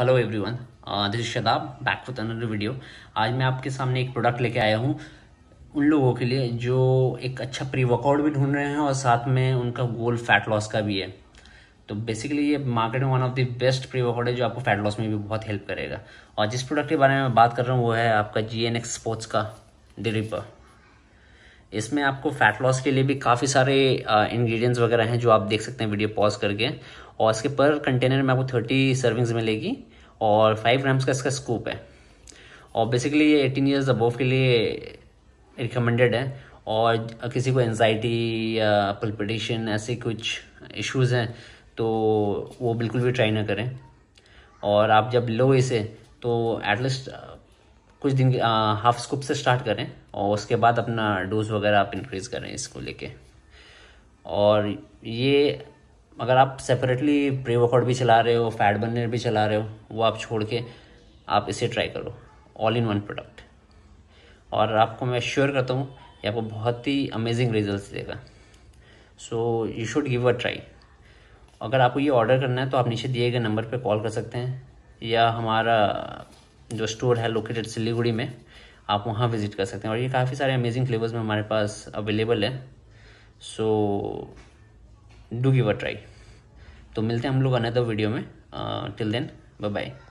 hello everyone this is Shadab back with another video आज मैं आपके सामने एक प्रोडक्ट लेके आया हूँ उन लोगों के लिए जो एक अच्छा प्री वर्कआउट भी ढूंढ रहे हैं और साथ में उनका गोल फैट लॉस का भी है तो बेसिकली ये मार्केट में one of the best pre workout है जो आपको फैट लॉस में भी बहुत हेल्प करेगा और जिस प्रोडक्ट के बारे में बात कर रहा हूँ वो है आपका जी एन एक्स स्पोर्ट्स का डिलीपर इसमें आपको फैट लॉस के लिए भी काफ़ी सारे इंग्रेडिएंट्स uh, वगैरह हैं जो आप देख सकते हैं वीडियो पॉज करके और इसके पर कंटेनर में आपको थर्टी सर्विंग्स मिलेगी और फाइव ग्राम्स का इसका स्कूप है और बेसिकली ये एटीन ईयर्स अबोव के लिए रिकमेंडेड है और किसी को एनजाइटी या पल्पिटेशन ऐसे कुछ इश्यूज़ हैं तो वो बिल्कुल भी ट्राई ना करें और आप जब लो इसे तो एटलीस्ट कुछ दिन हाफ स्कूप से स्टार्ट करें और उसके बाद अपना डोज वगैरह आप इंक्रीज़ करें इसको लेके और ये अगर आप सेपरेटली प्री वर्कआउट भी चला रहे हो फैट बर्नर भी चला रहे हो वो आप छोड़ के आप इसे ट्राई करो ऑल इन वन प्रोडक्ट और आपको मैं श्योर करता हूँ ये आपको बहुत ही अमेजिंग रिजल्ट देगा so you should give a try अगर आपको ये ऑर्डर करना है तो आप नीचे दिए गए नंबर पर कॉल कर सकते हैं या हमारा जो स्टोर है लोकेटेड सिलीगुड़ी में आप वहाँ विज़िट कर सकते हैं और ये काफ़ी सारे अमेजिंग फ्लेवर्स में हमारे पास अवेलेबल है so so, do give a try तो मिलते हैं हम लोग अनदर वीडियो में टिल देन बाय बाय